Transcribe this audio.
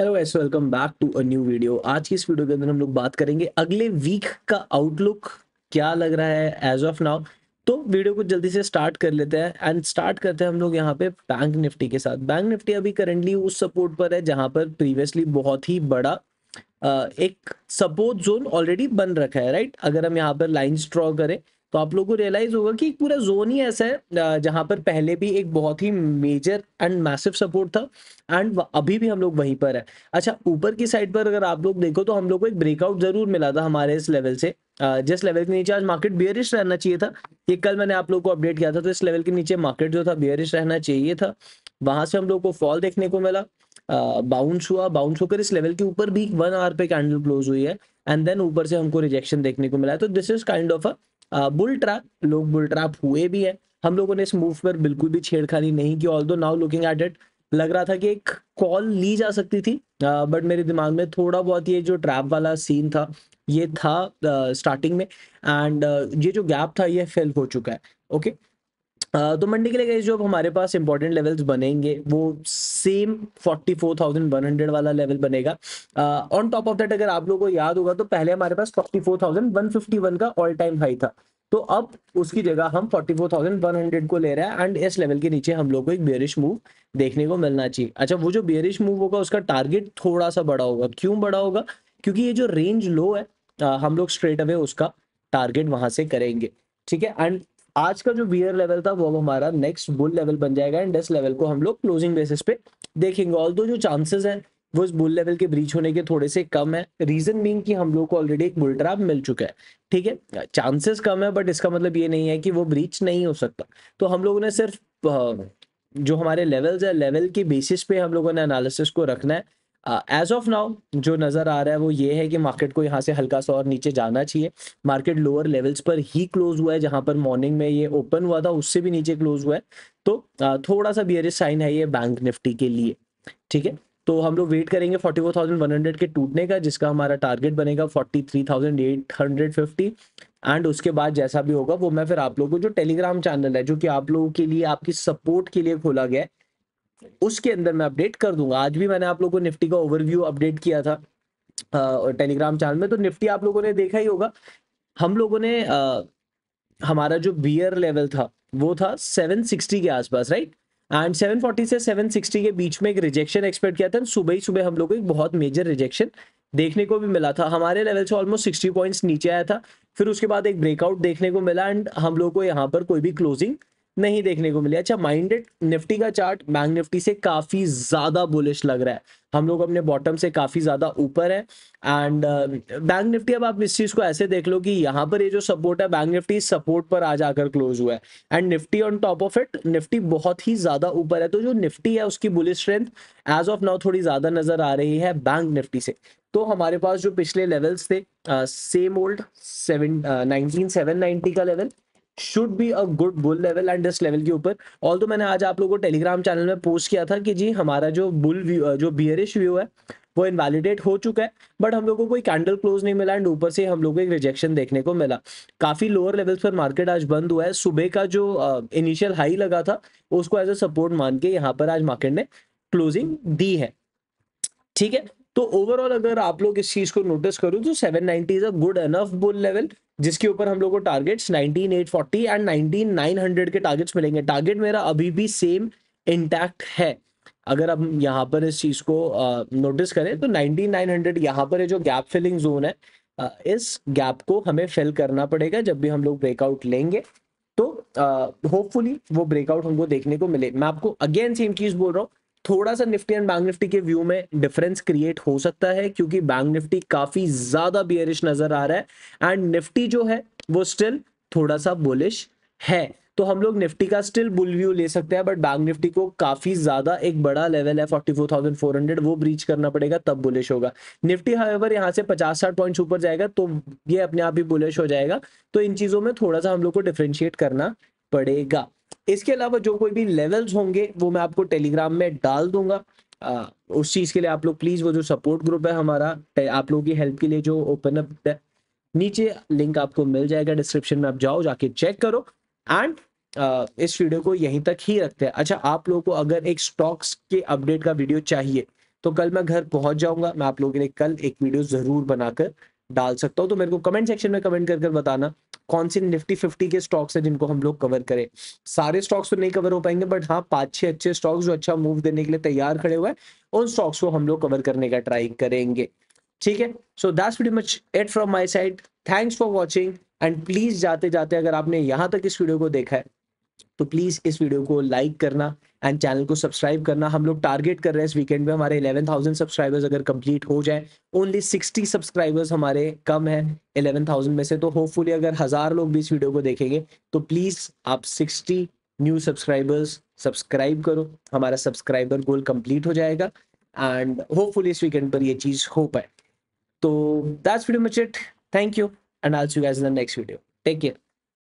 Hello एस welcome back to a new video आज की इस वीडियो के अंदर हम लोग बात करेंगे अगले वीक का आउटलुक क्या लग रहा है एज ऑफ नाउ तो वीडियो को जल्दी से स्टार्ट कर लेते हैं एंड स्टार्ट करते हैं हम लोग यहाँ पे बैंक निफ्टी के साथ बैंक निफ्टी अभी करंटली उस सपोर्ट पर है जहाँ पर प्रीवियसली बहुत ही बड़ा एक सपोर्ट जोन ऑलरेडी बन रखा है राइट अगर हम यहाँ पर लाइन ड्रॉ करें तो आप लोग को रियलाइज होगा कि पूरा जोन ही ऐसा है जहां पर पहले भी एक बहुत ही मेजर एंड मैसिव सपोर्ट था एंड अभी भी हम लोग वहीं पर है अच्छा ऊपर की साइड पर अगर आप लोग देखो तो हम लोग को एक ब्रेकआउट जरूर मिला था हमारे इस लेवल से जिस लेवल के नीचे आज मार्केट बियरिश रहना चाहिए था ये कल मैंने आप लोग को अपडेट किया था तो इस लेवल के नीचे मार्केट जो था बियरिश रहना चाहिए था वहां से हम लोग को फॉल देखने को मिला बाउंस हुआ बाउंस होकर इस लेवल के ऊपर भी वन आवर पे कैंडल क्लोज हुई है एंड देन ऊपर से हमको रिजेक्शन देखने को मिला है तो this is kind of a bull trap लोग बुल ट्रैप हुए भी है हम लोगों ने इस मूव पर बिल्कुल भी छेड़खानी नहीं की ऑल दो नाउ लुकिंग एट इट लग रहा था कि एक कॉल ली जा सकती थी बट मेरे दिमाग में थोड़ा बहुत ये जो ट्रैप वाला सीन था ये था स्टार्टिंग में एंड ये जो गैप था ये फिल हो चुका है ओके okay? तो मंडी के लिए गए जो अब हमारे पास इंपॉर्टेंट लेवल्स बनेंगे वो सेम हंड्रेड वाला लेवल बनेगा ऑन टॉप ऑफ दैट अगर आप लोगों को याद होगा तो पहले हमारे पास वन का ऑल टाइम हाई था तो अब उसकी जगह हम forty four thousand one hundred को ले रहे हैं एंड इस लेवल के नीचे हम लोग को एक बेरिश मूव देखने को मिलना चाहिए अच्छा वो जो बेरिश मूव होगा उसका टारगेट थोड़ा सा बड़ा होगा क्यों बड़ा होगा क्योंकि ये जो रेंज लो है आ, हम लोग स्ट्रेट अवे उसका टारगेट वहां से करेंगे ठीक है एंड आज का जो बियर लेवल था वो अब हमारा नेक्स्ट बुल लेवल बन जाएगा एंड इस लेवल को हम लोग क्लोजिंग बेसिस पे देखेंगे ऑल दो जो चांसेस हैं वो इस बुल लेवल के ब्रीच होने के थोड़े से कम है रीजन बींग कि हम लोग को ऑलरेडी एक बुल ट्रैप मिल चुका है ठीक है चांसेस कम है बट इसका मतलब ये नहीं है कि वो ब्रीच नहीं हो सकता तो हम लोगों ने सिर्फ जो हमारे लेवल्स है लेवल के बेसिस पे हम लोगों ने एनालिसिस को रखना है एज ऑफ नाउ जो नज़र आ रहा है वो ये है कि मार्केट को यहाँ से हल्का सा और नीचे जाना चाहिए मार्केट लोअर लेवल्स पर ही क्लोज हुआ है जहाँ पर मॉर्निंग में ये ओपन हुआ था उससे भी नीचे क्लोज हुआ है तो आ, थोड़ा सा बियरिश साइन है ये बैंक निफ्टी के लिए ठीक है तो हम लोग वेट करेंगे 44,100 के टूटने का जिसका हमारा टारगेट बनेगा 43,850 एंड उसके बाद जैसा भी होगा वो मैं फिर आप लोगों को जो टेलीग्राम चैनल है जो कि आप लोगों के लिए आपकी सपोर्ट के लिए खोला गया है उसके अंदर मैं अपडेट कर दूंगा आज भी मैंने आप लोगों को निफ्टी का ओवरव्यू अपडेट किया था टेलीग्राम चैनल में तो निफ्टी आप लोगों ने देखा ही होगा हम लोगों ने आ, हमारा जो बियर लेवल था वो था 760 के आसपास राइट एंड 740 से 760 के बीच में एक रिजेक्शन एक्सपेक्ट किया था सुबह ही सुबह हम लोग को एक बहुत मेजर रिजेक्शन देखने को भी मिला था हमारे लेवल से ऑलमोस्ट सिक्सटी पॉइंट्स नीचे आया था फिर उसके बाद एक ब्रेकआउट देखने को मिला एंड हम लोग को यहाँ पर कोई भी क्लोजिंग नहीं देखने को मिली अच्छा माइंडेड निफ्टी का चार्ट बैंक निफ्टी से काफ़ी ज़्यादा बुलिश लग रहा है हम लोग अपने बॉटम से काफ़ी ज़्यादा ऊपर है एंड बैंक निफ्टी अब आप इस चीज़ को ऐसे देख लो कि यहाँ पर ये जो सपोर्ट है बैंक निफ्टी सपोर्ट पर आ जाकर क्लोज हुआ है and Nifty on top of it Nifty बहुत ही ज़्यादा ऊपर है तो जो निफ्टी है उसकी bullish strength as of now थोड़ी ज़्यादा नज़र आ रही है बैंक निफ्टी से तो हमारे पास जो पिछले लेवल्स थे same old seven nineteen seven का level should be a good bull level and this level के ऊपर ऑल तो मैंने आज आप लोगों को टेलीग्राम चैनल में पोस्ट किया था कि जी हमारा जो बुल व्यू जो बियरिश व्यू है वो इनवैलिडेट हो चुका है बट हम लोगों को कोई कैंडल क्लोज नहीं मिला एंड ऊपर से हम लोगों को एक रिजेक्शन देखने को मिला काफ़ी लोअर लेवल्स पर मार्केट आज बंद हुआ है सुबह का जो इनिशियल हाई लगा था उसको एज अ सपोर्ट मान के यहाँ पर आज मार्केट ने क्लोजिंग दी है ठीक है तो ओवरऑल अगर आप लोग इस चीज को नोटिस करो तो 790 is a good enough bull level जिसके ऊपर हम लोग को टारगेट्स 19840 एंड 19900 के टारगेट्स मिलेंगे टारगेट मेरा अभी भी सेम इंटैक्ट है अगर हम यहाँ पर इस चीज़ को नोटिस करें तो 19900 यहाँ पर जो गैप फिलिंग जोन है आ, इस गैप को हमें फिल करना पड़ेगा जब भी हम लोग ब्रेकआउट लेंगे तो होपफुली वो ब्रेकआउट हमको देखने को मिले मैं आपको अगेन सेम चीज़ बोल रहा हूँ थोड़ा सा निफ्टी एंड बैंक निफ्टी के व्यू में डिफरेंस क्रिएट हो सकता है क्योंकि बैंक निफ्टी काफी ज्यादा बियरिश नजर आ रहा है एंड निफ्टी जो है वो स्टिल थोड़ा सा बुलिश है तो हम लोग निफ्टी का स्टिल बुल व्यू ले सकते हैं बट बैंक निफ्टी को काफी ज्यादा एक बड़ा लेवल है 44,400 वो ब्रीच करना पड़ेगा तब बुलिश होगा निफ्टी हाईवर यहाँ से 50 साठ पॉइंट ऊपर जाएगा तो ये अपने आप ही बुलिश हो जाएगा तो इन चीजों में थोड़ा सा हम लोग को डिफ्रेंशिएट करना पड़ेगा इसके अलावा जो कोई भी लेवल्स होंगे वो मैं आपको टेलीग्राम में डाल दूंगा आ, उस चीज़ के लिए आप लोग प्लीज़ वो जो सपोर्ट ग्रुप है हमारा आप लोगों की हेल्प के लिए जो ओपन अप नीचे लिंक आपको मिल जाएगा डिस्क्रिप्शन में आप जाओ जाके चेक करो एंड इस वीडियो को यहीं तक ही रखते हैं अच्छा आप लोगों को अगर एक स्टॉक्स के अपडेट का वीडियो चाहिए तो कल मैं घर पहुंच जाऊंगा मैं आप लोगों के लिए कल एक वीडियो ज़रूर बनाकर डाल सकता हूँ तो मेरे को कमेंट सेक्शन में कमेंट करके बताना कौन से निफ्टी फिफ्टी के स्टॉक्स हैं जिनको हम लोग कवर करें सारे स्टॉक्स तो नहीं कवर हो पाएंगे बट हाँ पाँच छः अच्छे स्टॉक्स जो अच्छा मूव देने के लिए तैयार खड़े हुए हैं उन स्टॉक्स को हम लोग कवर करने का ट्राई करेंगे ठीक है so that's very much it from my side thanks for watching and please जाते जाते अगर आपने यहाँ तक इस वीडियो को देखा है तो प्लीज इस वीडियो को लाइक करना एंड चैनल को सब्सक्राइब करना हम लोग टारगेट कर रहे हैं इस वीकेंड में हमारे 11,000 सब्सक्राइबर्स अगर कंप्लीट हो जाए ओनली 60 सब्सक्राइबर्स हमारे कम है 11,000 में से तो होपफुली अगर हज़ार लोग भी इस वीडियो को देखेंगे तो प्लीज़ आप 60 न्यू सब्सक्राइबर्स सब्सक्राइब करो हमारा सब्सक्राइबर गोल कंप्लीट हो जाएगा एंड होपफुली इस वीकेंड पर यह चीज़ हो पाए तो that's video much it thank you and also you guys the next video take care